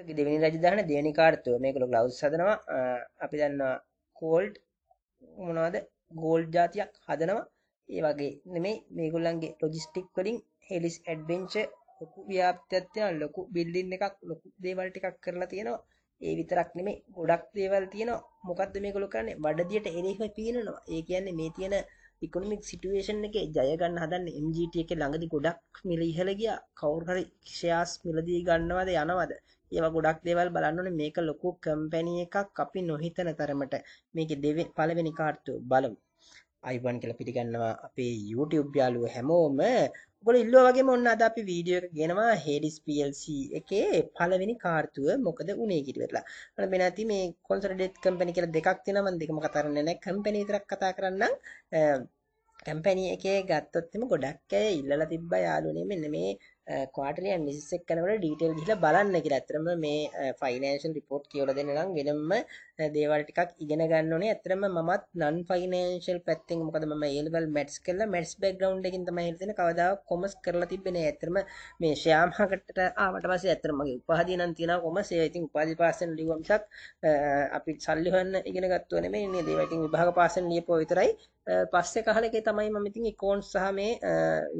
එක දෙවනි රජදාන දෙවනි කාර්තුව මේකළු ලවස් සදනවා අපි දන්නවා කෝල්ඩ් මොනවාද ගෝල්ඩ් ජාතියක් හදනවා ඒ වගේ නෙමේ මේගොල්ලන්ගේ ලොජිස්ටික් වලින් හෙලිස් ඇඩ්බෙන්ච ලොකු ව්‍යාප්තත්යන ලොකු බිල්ලින් එකක් ලොකු දේවල් ටිකක් කරලා තියෙනවා ඒ විතරක් නෙමේ ගොඩක් දේවල් තියෙනවා මොකක්ද මේකළු කරන්නේ බඩදියට එරෙහිව පීනනවා ඒ කියන්නේ මේ තියෙන ඉකොනොමික් සිටුේෂන් එකේ ජය ගන්න හදන්නේ MGT එකේ ළඟදි ගොඩක් මිල ඉහළ ගියා කවුරු හරි ෂෙයාස් මිලදී ගන්නවද යනවද ඒවා ගොඩක් දේවල් බලන්න ඕනේ මේක ලොකු කම්පැනි එකක් අපි නොහිතන තරමට මේකේ දෙවෙනි පළවෙනි කාර්තුව බලමු අයිබන් කියලා පිටිගන්නවා අපේ YouTube යාළුව හැමෝම ඔගොල්ලෝ ඉල්ලුවා වගේම ඔන්න අද අපි වීඩියෝ එක ගෙනවා Hades PLC එකේ පළවෙනි කාර්තුව මොකද උනේ කියලා. මම මේ නැති මේ Consolidated Company කියලා දෙකක් තියෙනවා මම දෙකම කතා කරන්නේ නැහැ. කම්පැනි විතරක් කතා කරන්නම්. කම්පැනි එකේ ගත්තොත් එම ගොඩක් අය ඉල්ලලා තිබ්බා යාළුවනේ මෙන්න මේ කටලය මිසක් කනවට ඩීටල් හිල බලන්න කිය ඇතරම මේ ෆයිනන්ශල් රිපෝට් කියවල දෙන්න නම් වෙනම්ම දේවල් ටිකක් ඉගෙන ගන්න ඕනේ. ඇත්තටම මමත් non financial පැත්තෙන් මොකද මම A level maths කළා. maths background එකකින් තමයි හිටින්නේ. කවදා commerce කරලා තිබෙන්නේ නැහැ. ඇත්තටම මේ share market එකට ආවට පස්සේ ඇත්තටම මගේ උපාධිය නම් තියෙනවා commerce. ඒ ඉතින් උපාධි පාසෙන් ලිව්වා මිසක් අපි සල්ලි හොයන්න ඉගෙන ගත්තෝ නෙමෙයි නේද? ඒවා ඉතින් විභාග පාසෙන් ලියපුවා විතරයි. පස්සේ කාලෙකේ තමයි මම ඉතින් accounts සහ මේ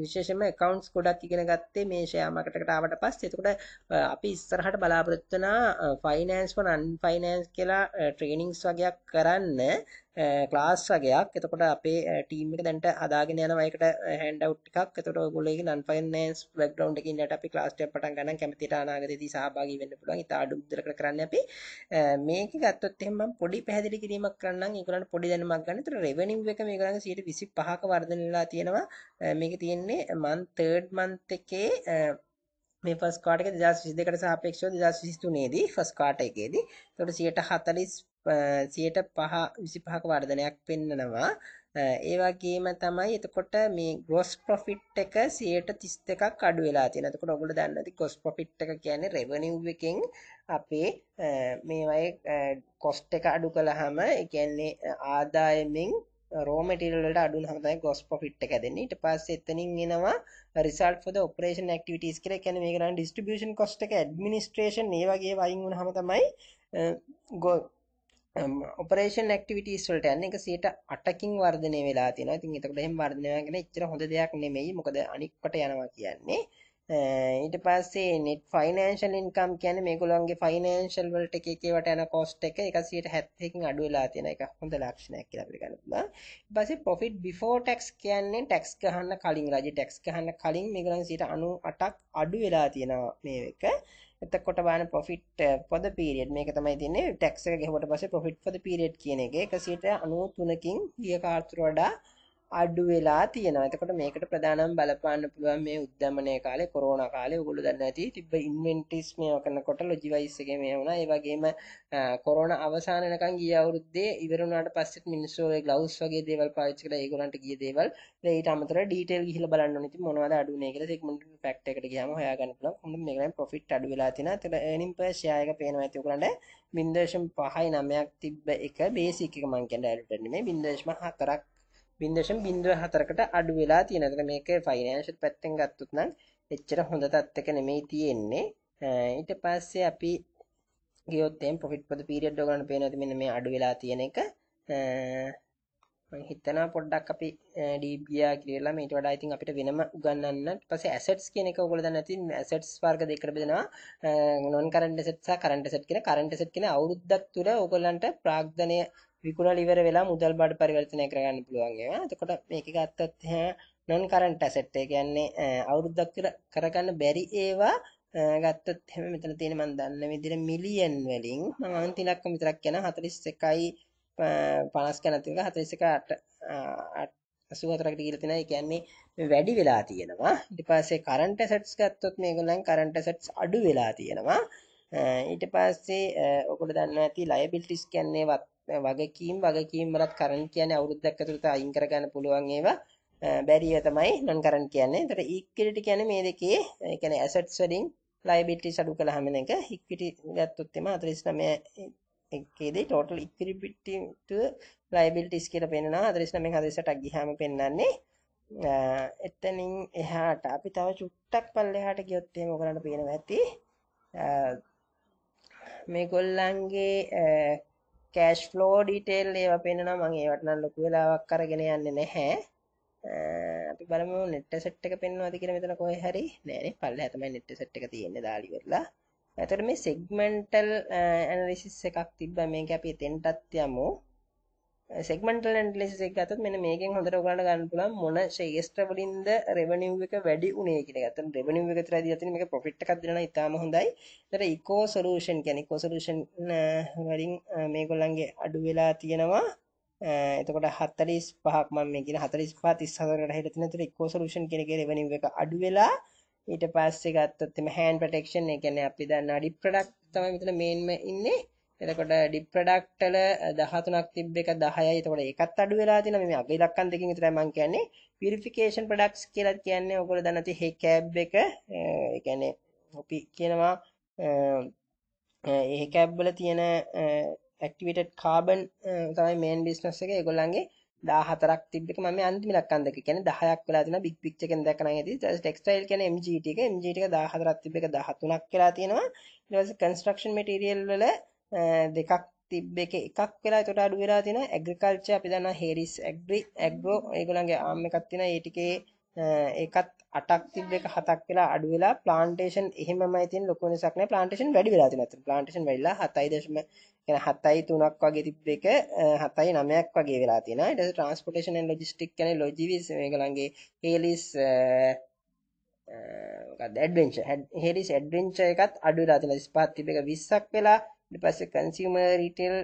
විශේෂයෙන්ම accounts ගොඩක් ඉගෙන ගත්තේ මේ share market එකට ආවට පස්සේ. එතකොට අපි ඉස්සරහට බලාපොරොත්තු වෙනා finance for non finance කියලා ට්‍රේනිින්ස් වගයක් කරන්න ක්ලාස් වගේයක් එතකොට අපේ ටීමික දැට අදාගෙන යනවයිකට හැන්ඩව් එකක් තොට ගොල නන් පයිනස් බක් ්ඩ ට අපි ලාස්ට පට ගන්න කැමතිට අනාගද සහභාග වන්න පුළන් තාඩුදර කරන්න අපි මේක ගත්තොත්තෙම පොඩි පැදිි කිරීමක් කරන්න කරන්න පොඩි දැනමක් ගන්න තුර රෙවනිම් එක මේ කරන්න සිට විසි පහක වර්ධනලා තියෙනවා මේක තියෙන්නේ මන් තර්ඩ් මන්ත එකේ මේ ෆස්ට් ක්වාටර් එක 2022කට සාපේක්ෂව 2023 දී ෆස්ට් ක්වාටර් එකේදී එතකොට 140 105 25ක වර්ධනයක් පෙන්නනවා ඒ වගේම තමයි එතකොට මේ gross profit එක 32ක් අඩු වෙලා තියෙනවා. එතකොට ඔයගොල්ලෝ දන්නවා ඉතින් gross profit එක කියන්නේ revenue එකෙන් අපේ මේවයේ cost එක අඩු කළාම ඒ කියන්නේ ආදායමෙන් රෝමටිල්ලට අඩු හමතයි ගොස් පොෆිට් එක දෙන්නේ ට පස් එතනින් එනවා රිසල්ට ොද ඔපරේෂන් ක්ටිවිටස් කර කැන මේ කරන්න ඩිස්ටිියෂන් කොස්ට එක ඩමිනිස්ට්‍රේෂන් ඒවගේ වයින් හමතමයි ගො ඔපරේෂන් ක්ටිවිටස් වලට යන්න එක සට අටකින් වර්ධනය වෙලා තින ති තකට හෙම වර්ධනයගෙන චර හොඳ දෙයක් නෙමෙයි මොකද අනික්කට යනවා කියන්නේ ඊට පස්සේ net financial income කියන්නේ මේගොල්ලන්ගේ financial වලට එක එක ඒවාට යන cost එක 170කින් අඩු වෙලා තියෙන එක හොඳ ලක්ෂණයක් කියලා අපිට ගන්න පුළුවන්. ඊට පස්සේ profit before tax කියන්නේ tax ගහන්න කලින් රජ tax ගහන්න කලින් මේගොල්ලන් 98ක් අඩු වෙලා තියෙනවා මේ එක. එතකොට බලන්න profit for the period මේක තමයි තියෙන්නේ tax එක ගෙවුවට පස්සේ profit for the period කියන එක 193කින් ගිය කාලතර වඩා අඩු වෙලා තියෙනවා එතකොට මේකට ප්‍රධානම් බලපාන්න පුළුවන් මේ උද්ධමනය කාලේ කොරෝන කාලේ ඔගොල්ලෝ දන්න ඇති තිබ්බ ඉන්වෙන්ටරිස් මේව කරනකොට ලොජිවයිස් එකේ මේ වුණා ඒ වගේම කොරෝන අවසාන වෙනකන් ගිය අවුරුද්දේ ඉවර වුණාට පස්සෙත් මිනිස්සු ඔය ග්ලව්ස් වගේ දේවල් පාවිච්චි කරලා ඒගොල්ලන්ට ගිය දේවල් ඊට අමතරව ඩීටේල් ගිහිල්ලා බලන්න ඕනේ ඉතින් මොනවද අඩු වුනේ කියලා සෙග්මන්ට් ෆැක්ට් එකට ගියාම හොයාගන්න පුළුවන් කොහොමද මේකෙන් ප්‍රොෆිට් අඩු වෙලා තියෙනවා එතන earning per share එක පේනවා ඇති ඔයගලන්ට 0.5යි 9ක් තිබ්බ එක බේසික් එක මම කියන්නේ ඇඩ්වර්ටයිස්මන්ට් මේ 0.4ක් බින්දශම් බින්දුව හතරකට අඩු වෙලා තියෙනවා. එතන මේකේ ෆයිනෑන්ෂල් පැත්තෙන් ගත්තොත් නම් එච්චර හොඳ තත්ත්වයක නෙමෙයි තියෙන්නේ. ඊට පස්සේ අපි ගියොත් එම් ප්‍රොෆිට් for the period ඔයගොල්ලන්ට පේනවා මෙන්න මේ අඩු වෙලා තියෙන එක. මම හිතනවා පොඩ්ඩක් අපි DBA කියලා මේට වඩා ඉතින් අපිට වෙනම උගන්වන්න. පස්සේ assets කියන එක ඔයගොල්ලෝ දන්න ඇති assets වර්ග දෙකකට බෙදෙනවා. non current assets සහ current asset කියන current asset කියන අවුරුද්දක් තුර ඔයගොල්ලන්ට ප්‍රාග්ධනය විකුණලා ඉවර වෙලා මුදල් බඩ පරිවර්තනය කරගන්න පුළුවන් ඒවා. එතකොට මේක ගත්තත් non current asset ඒ කියන්නේ අවුරුද්දක් කරගන්න බැරි ඒවා ගත්තත් හැම මෙතන තියෙන මම දන්න විදිහට මිලියන් වලින් මම අන්තිලක්ක විතරක් කියන 41යි 50 කන තියෙන 41 84කට කියලා තියෙනවා. ඒ කියන්නේ වැඩි වෙලා තියෙනවා. ඊට පස්සේ current assets ගත්තොත් මේගොල්ලන් current assets අඩු වෙලා තියෙනවා. ඊට පස්සේ ඔයගොල්ලෝ දන්නවා ඇති liabilities කියන්නේ දැන් වගකීම් වගකීම් වලත් කරන්ට් කියන්නේ අවුරුද්දක් ඇතුළත අයින් කරගන්න පුළුවන් ඒවා බැරිය තමයි non current කියන්නේ. එතකොට equity කියන්නේ මේ දෙකේ ඒ කියන්නේ assets වලින් liabilities අඩු කළාම වෙන එක equity ගත්තොත් එම 49 එකේදී total equity to liabilities කියලා පෙන්නනවා 49 48ක් ගියාම පෙන්නන්නේ එතනින් එහාට අපි තව චුට්ටක් පල්ලෙහාට ගියොත් එහෙම ඔයගලන්ට පේනවා ඇති මේගොල්ලන්ගේ කෑෂ් ෆ්ලෝ ඩීටේල් ඒවා පෙන්නවා මම ඒවට නම් ලොකු වෙලාවක් අරගෙන යන්නේ නැහැ. අපි බලමු net asset එක පෙන්වනවාද කියලා මෙතන කොහේ හරි නෑනේ පල්ලෙහා තමයි net asset එක තියෙන්නේ දාලා ඉවරලා. එතකොට මේ segmental analysis එකක් තිබ්බා මේක අපි එතෙන්ටත් යමු. සෙග්මන්ටල් ඇනලිසිස් එක ගත්තොත් මෙන්න මේකෙන් හොඳට ඔයගලන්ට ගන්න පුළුවන් මොන ක්ෂේත්‍ර වලින්ද revenue එක වැඩි උනේ කියන එක. එතන revenue එක විතරයි දීලා තියෙන්නේ මේක profit එකක් දෙනවා නම් ඉතාලම හොඳයි. එතන eco solution කියන්නේ eco solution වලින් මේගොල්ලන්ගේ අඩු වෙලා තියෙනවා. එතකොට 45ක් මම මේ කියන 45 34කට හිර තියෙන. එතන eco solution කියන එකේ revenue එක අඩු වෙලා ඊට පස්සේ ගත්තොත් එමේ hand protection ඒ කියන්නේ අපි දන්න අඩි product තමයි මෙතන mainම ඉන්නේ. එතකොට ඩිප් ප්‍රොඩක්ට් වල 13ක් තිබ්බ එක 10යි. එතකොට ඒකත් අඩු වෙලා තියෙනවා. මේ අග ඉලක්කම් දෙකකින් විතරයි මම කියන්නේ පියුරිෆිකේෂන් ප්‍රොඩක්ට්ස් කියලා කියන්නේ ඔයගොල්ලෝ දන්න තියෙ හේ කැබ් එක ඒ කියන්නේ අපි කියනවා ඒ කැබ් වල තියෙන ඇක්ටිවේටඩ් කාබන් තමයි මේන් බිස්නස් එක. ඒගොල්ලන්ගේ 14ක් තිබ්බ එක මම අන්තිම ඉලක්කම් දෙක කියන්නේ 10ක් වෙලා තියෙනවා. බිග් පික්චර් එකෙන් දැක්කනම් ඇති. ටෙක්ස්ටයිල් කියන්නේ MGT එක. MGT එක 14ක් තිබ්බ එක 13ක් වෙලා තියෙනවා. ඊට පස්සේ කන්ස්ට්‍රක්ෂන් මටීරියල් වල දෙකක් තිබ්බ එක එකක් වෙලා එතකොට අඩු වෙලා තියෙන ඇග්‍රිකල්චර් අපි දන්නා හේරිස් ඇග්‍රි ඇග්‍රෝ ඒගොල්ලන්ගේ ආම් එකක් තියෙනවා ඒ ටිකේ ඒකත් 8ක් තිබ්බ එක 7ක් වෙලා අඩු වෙලා ප්ලාන්ටේෂන් එහෙමමයි තියෙන ලොකු වෙනසක් නැහැ ප්ලාන්ටේෂන් වැඩි වෙලා තියෙනවා අතන ප්ලාන්ටේෂන් වැඩිලා 7.0 කියන්නේ 7.3ක් වගේ තිබ්බ එක 7.9ක් වගේ වෙලා තියෙනවා ඊට පස්සේ ට්‍රාන්ස්පෝර්ටේෂන් ඇන්ඩ් ලොජිස්ටික් කියන්නේ ලොජිවිස් මේගොල්ලන්ගේ හේලිස් ඇඩවෙන්ච හෙරිස් ඇඩවෙන්ච එකත් අඩු වෙලා තියෙනවා 25ක් තිබ්බ එක 20ක් වෙලා ඊට පස්සේ කන්සියුමර් රිටේල්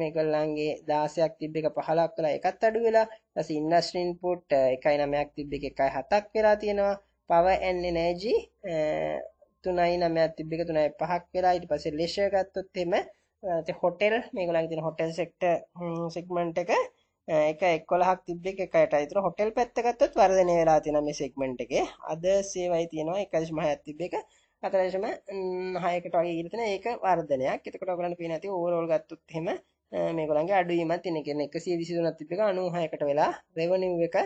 මේගොල්ලන්ගේ 16ක් තිබ්බ එක 15ක් වෙලා එකත් අඩු වෙලා ඊට පස්සේ ඉන්ඩස්ට්‍රි ඉන්පුට් 1.9ක් තිබ්බ එක 1.7ක් වෙලා තියෙනවා පවර් ඇන්ඩ් එනර්ජි 3.9ක් තිබ්බ එක 3.5ක් වෙලා ඊට පස්සේ ලෙෂර් ගත්තොත් එහෙම හොටෙල් මේගොල්ලන්ගේ තියෙන හොටෙල් සෙක්ටර් සෙග්මන්ට් එක එක 11ක් තිබ්බ එක 1ට විතර හොටෙල් පැත්ත ගත්තොත් වර්ධනය වෙලා තියෙනවා මේ සෙග්මන්ට් එකේ අදර්ස් ඒවායි තියෙනවා 1.5ක් තිබ්බ එක 4.6කට වගේ ගිහිල්ලා තියෙන ඒක වර්ධනයක්. එතකොට ඔයගලන්ට පේන ඇති ඕවර්ඕල් ගත්තොත් එහෙම මේගොල්ලන්ගේ අඩුවීමක් තියෙන. කියන්නේ 123ක් තිබ්බ එක 96කට වෙලා රෙවෙනිව් එක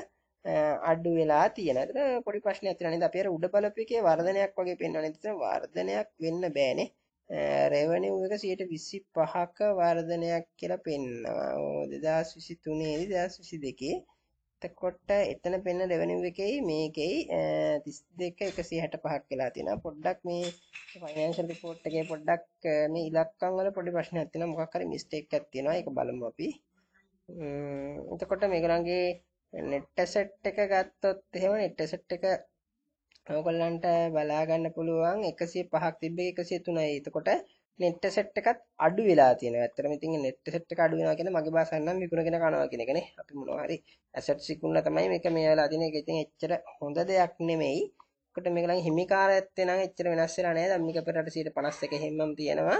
අඩු වෙලා තියෙන. ඒතර පොඩි ප්‍රශ්නයක් තියෙනවා නේද? අපි අර උඩ බලපු එකේ වර්ධනයක් වගේ පෙන්වන්නේ. ඒතර වර්ධනයක් වෙන්න බෑනේ. රෙවනිව් එක 125ක වර්ධනයක් කියලා පෙන්නවා. 2023 2022 එතකොට එතන පෙන්න රෙවෙනිව් එකේ මේකෙයි 32165ක් වෙලා තියෙනවා. පොඩ්ඩක් මේ ෆයිනෑන්ෂල් රිපෝට් එකේ පොඩ්ඩක් මේ ඉලක්කම් වල පොඩි ප්‍රශ්නයක් තියෙනවා. මොකක් හරි මිස්ටේක් එකක් තියෙනවා. ඒක බලමු අපි. එතකොට මේගොල්ලන්ගේ net asset එක ගත්තොත් එහෙම net asset එක ඕගොල්ලන්ට බලාගන්න පුළුවන් 105ක් තිබ්බේ 103යි. එතකොට නෙට් සෙට් එකත් අඩු වෙලා තියෙනවා. ඇත්තටම ඉතින් නෙට් සෙට් එක අඩු වෙනවා කියන්නේ මගේ භාෂාවෙන් නම් විකුණගෙන කනවා කියන එකනේ. අපි මොනවා හරි ඇසට්ස් විකුණලා තමයි මේක මේ වෙලා තියෙන. ඒක ඉතින් එච්චර හොඳ දෙයක් නෙමෙයි. කොට මේක ලඟ හිමිකාරයත් වෙනනම් එච්චර වෙනස් වෙලා නැහැ. දැන් මේක පෙරට 51 හැමම තියෙනවා.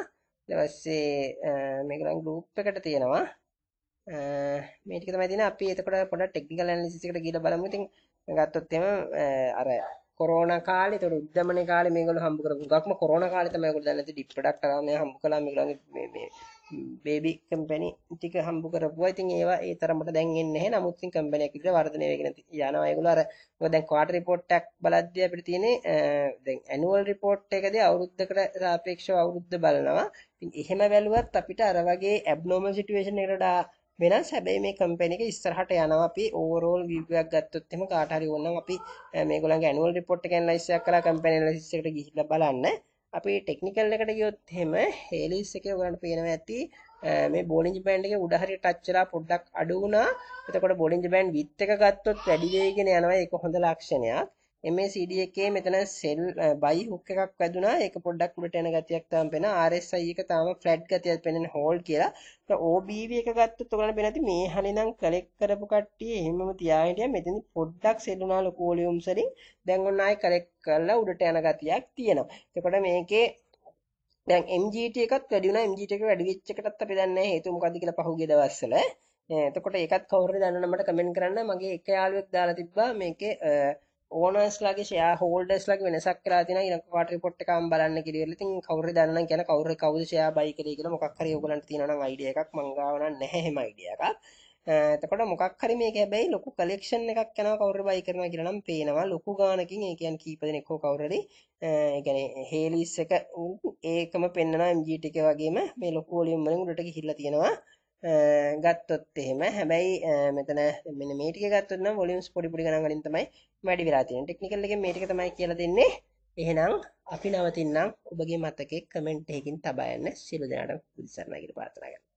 ඊට පස්සේ මේක ලඟ ගෲප් එකට තියෙනවා. මේ ටික තමයි තියෙන. අපි එතකොට පොඩ්ඩක් ටෙක්නිකල් ඇනලිසිස් එකට ගිහිල්ලා බලමු. ඉතින් ගත්තොත් එහෙම අර කොරෝනා කාලේ ඒතකොට උද්දමන කාලේ මේගොල්ලෝ හම්බ කරපු ගක්ම කොරෝනා කාලේ තමයි ඒගොල්ලෝ දැන් ඇති ඩිප් ප්‍රොඩක්ට් එකා මේ හම්බ කළා මේගොල්ලන්ගේ මේ මේ බේබි කම්පැනි ටික හම්බ කරපුවා. ඉතින් ඒවා ඒ තරමට දැන් එන්නේ නැහැ. නමුත් ඉතින් කම්පැනි එක විතර වර්ධනය වෙගෙන යනවා. ඒගොල්ලෝ අර මොකද දැන් ක්වාටර් රිපෝට් එකක් බලද්දී අපිට තියෙන්නේ දැන් ඇනුවල් රිපෝට් එකදී අවුරුද්දකට සාපේක්ෂව අවුරුද්ද බලනවා. ඉතින් එහෙම බැලුවත් අපිට අර වගේ ඇබ්නෝමල් සිටුේෂන් එකකට වෙනස් හැබැයි මේ කම්පැනි එක ඉස්සරහට යනවා අපි ඕවරෝල් view එකක් ගත්තොත් එහෙම කාට හරි ඕන නම් අපි මේගොල්ලන්ගේ annual report එක analysis එකක් කරලා කම්පැනි analysis එකට ගිහිල්ලා බලන්න අපි ටෙක්නිකල් එකට ගියොත් එහෙම හේලිස් එකේ ඔයගලන්ට පේනවා ඇති මේ බෝලිංජ බෑන්ඩ් එකේ උඩ හරිය ටච් වෙලා පොඩ්ඩක් අඩු වුණා. එතකොට බෝලිංජ බෑන්ඩ් විත් එක ගත්තොත් වැඩි වෙගෙන යනවා. ඒක හොඳ ලක්ෂණයක්. මේ CD එකේ මෙතන සෙල් බයි හුක් එකක් වැදුනා ඒක පොඩ්ඩක් උඩට එන ගතියක් තාම පේන RSI එක තාම ෆ්ලැට් ගතියක් පේන හෝල් කියලා දැන් OBV එක ගත්තොත් ඔයාලට පේනති මේ හලිනම් කලෙක්ට් කරපු කට්ටිය එහෙමම තියාගෙන හිටියා මෙතන පොඩ්ඩක් සෙල් වුණා ලොකු වොලියම්ස් වලින් දැන් ඔන්න ආයි කලෙක්ට් කරලා උඩට යන ගතියක් තියෙනවා එතකොට මේකේ දැන් MGT එකත් වැඩි වුණා MGT එක වැඩි වෙච්ච එකටත් අපි දන්නේ නැහැ හේතුව මොකද්ද කියලා පහුගිය දවස්වල එතකොට ඒකත් කවුරුරි දන්නවමට කමෙන්ට් කරන්න මගේ එක යාළුවෙක් දාලා තිබ්බා මේකේ ඕනස්ලාගේ ෂෙයා හෝල්ඩර්ස්ලාගේ වෙනසක් කරලා තියෙනවා ඊළඟ ක්වාටර් රිපෝට් එක මම බලන්න කිව්වල ඉතින් කවුරු දන්නම් කියලා කවුරු කවුද ෂෙයා බයි කරේ කියලා මොකක් හරි ඕගලන්ට තියෙනවා නම් අයිඩියා එකක් මං ගාව නම් නැහැ එහෙම අයිඩියා එකක් එතකොට මොකක් හරි මේක හැබැයි ලොකු කලෙක්ෂන් එකක් යනවා කවුරු බයි කරනවා කියලා නම් පේනවා ලොකු ගානකින් ඒ කියන්නේ කීප දෙනෙක් හෝ කවුරු හරි ඒ කියන්නේ හේලිස් එක ඒකම පෙන්නවා MGT එක වගේම මේ ලොකු වොලියම් වලින් උඩට ගිහිල්ලා තියෙනවා ගත්තොත් එහෙම හැබැයි මෙතන මෙන්න මේ ටික ගත්තොත් නම් වොලියම්ස් පොඩි පොඩි ගණන් වලින් තමයි වැඩි වෙලා තියෙන්නේ ටෙක්නිකල් එකෙන් මේ ටික තමයි කියලා දෙන්නේ එහෙනම් අපි නවතින්නම් ඔබගේ මතකෙ කමෙන්ට් එකකින් තබා යන්න සියලු දෙනාටම පිළිසරණ කියලා ප්‍රාර්ථනා කරනවා